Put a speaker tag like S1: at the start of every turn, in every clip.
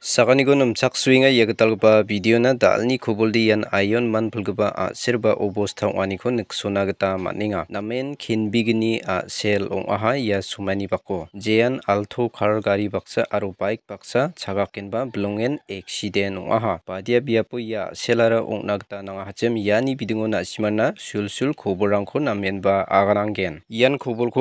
S1: suinga video ni sakanigo namchaksuenga ia gitalgipa bideona dal·ni koboldean aion manpilgipa a·serba obosta ong·aniko niksona gita man·enga namen sel a·sel aha ya sumani bako jean alto kar gari baksa aro baik baksa chagakenba bilongen eksiden ong·aha badia biapo ia ya a·selara ong·na gita nangahachim iani bidingo na·simarna sulsul kobolrangko namenba agananggen ian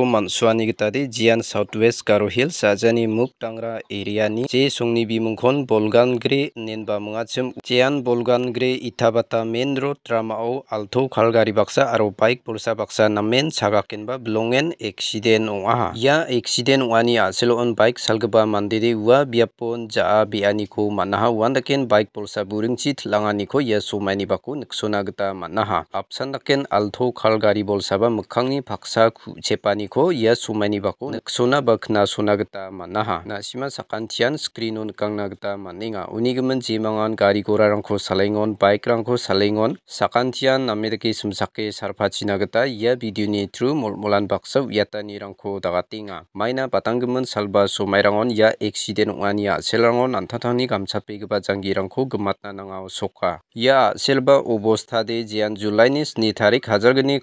S1: man suani gitade di south southwest garo hills ajani muk tangra area-ni je songni bimingko jon bolgangri inenba mingachim chean bolgangri itabata main road ramao alto kalgari baksa aro bike bolsa baksa namen sagakenba bilongen accident ong·aha ia ya, accident ong·ani a·selo on bike salgipa mandiri wa biapon ja·a ko man·aha wandaken uan daken bike bolsa buringchi tilanganiko ia somainibako niksona gita man·aha apsan daken alto ba bolsaba mikkangni paksa ku-chepaniko ia somainibako niksona ba knasona gita man·aha nasima sakantian skrino nikangna gita ta man·enga unigimin jimangan gari gorarangko salengon bike-rangko salengon sakantian name dake simsake ya video ia bidioni tru molmolan baksa uatanirangko dagatenga maina batanggimin salba somairangon ia eksiden ong·ani a·selrangon antatangni gamchapegipa janggirangko gimatna nangao soka ia selba obostade jian julaini sni tarik hajargni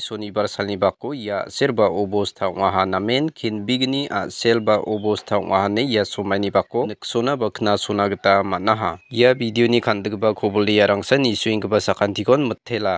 S1: suni bar salni bako ia selba obosta ong·aha namen kenbigni a·sel ba obosta ong·ahane ia somaini bako niksona ba knasonagita man·aha ia videoni kan·gipa kobil rearangsa nitoenggipa sakantikon mitela.